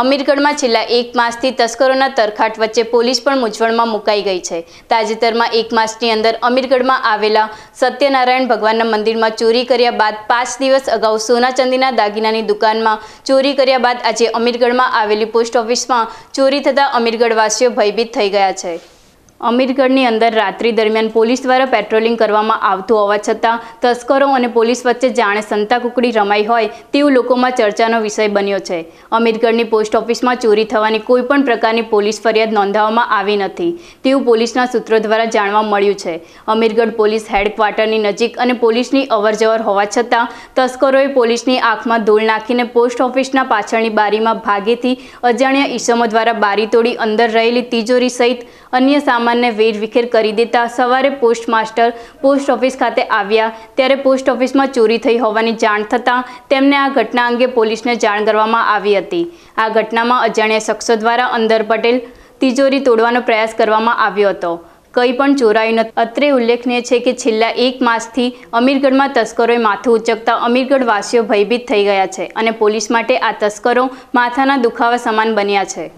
અમીરગઢમાં છેલ્લા એક માસથી તસ્કરોના તરખાટ વચ્ચે પોલીસ પણ મૂંઝવણમાં મુકાઈ ગઈ છે તાજેતરમાં એક માસની અંદર અમીરગઢમાં આવેલા સત્યનારાયણ ભગવાનના મંદિરમાં ચોરી કર્યા બાદ પાંચ દિવસ અગાઉ સોના ચાંદીના દાગીનાની દુકાનમાં ચોરી કર્યા બાદ આજે અમીરગઢમાં આવેલી પોસ્ટ ઓફિસમાં ચોરી થતાં અમીરગઢવાસીઓ ભયભીત થઈ ગયા છે અમીરગઢની અંદર રાત્રિ દરમિયાન પોલીસ દ્વારા પેટ્રોલિંગ કરવામાં આવતું હોવા છતાં તસ્કરો અને પોલીસ વચ્ચે જાણે સંતાકુકડી રમાઈ હોય તેવું લોકોમાં ચર્ચાનો વિષય બન્યો છે અમીરગઢની પોસ્ટ ઓફિસમાં ચોરી થવાની કોઈપણ પ્રકારની પોલીસ ફરિયાદ નોંધાવવામાં આવી નથી તેવું પોલીસના સૂત્રો દ્વારા જાણવા મળ્યું છે અમીરગઢ પોલીસ હેડક્વાર્ટરની નજીક અને પોલીસની અવરજવર હોવા છતાં તસ્કરોએ પોલીસની આંખમાં ધૂળ નાખીને પોસ્ટ ઓફિસના પાછળની બારીમાં ભાગેથી અજાણ્યા ઈસમો દ્વારા બારી તોડી અંદર રહેલી તિજોરી સહિત અન્ય સામાન સામાનને વેરવિખેર કરી દેતા સવારે પોસ્ટ માસ્ટર પોસ્ટ ઓફિસ ખાતે આવ્યા ત્યારે પોસ્ટ ઓફિસમાં ચોરી થઈ હોવાની જાણ થતાં તેમને આ ઘટના અંગે પોલીસને જાણ કરવામાં આવી હતી આ ઘટનામાં અજાણ્યા શખ્સો દ્વારા અંદર પટેલ તિજોરી તોડવાનો પ્રયાસ કરવામાં આવ્યો હતો કંઈ પણ ચોરાયું નથી અત્રે ઉલ્લેખનીય છે કે છેલ્લા એક માસથી અમીરગઢમાં તસ્કરોએ માથું ઉચકતા અમીરગઢ વાસીઓ ભયભીત થઈ ગયા છે અને પોલીસ માટે આ તસ્કરો માથાના દુખાવા સમાન બન્યા છે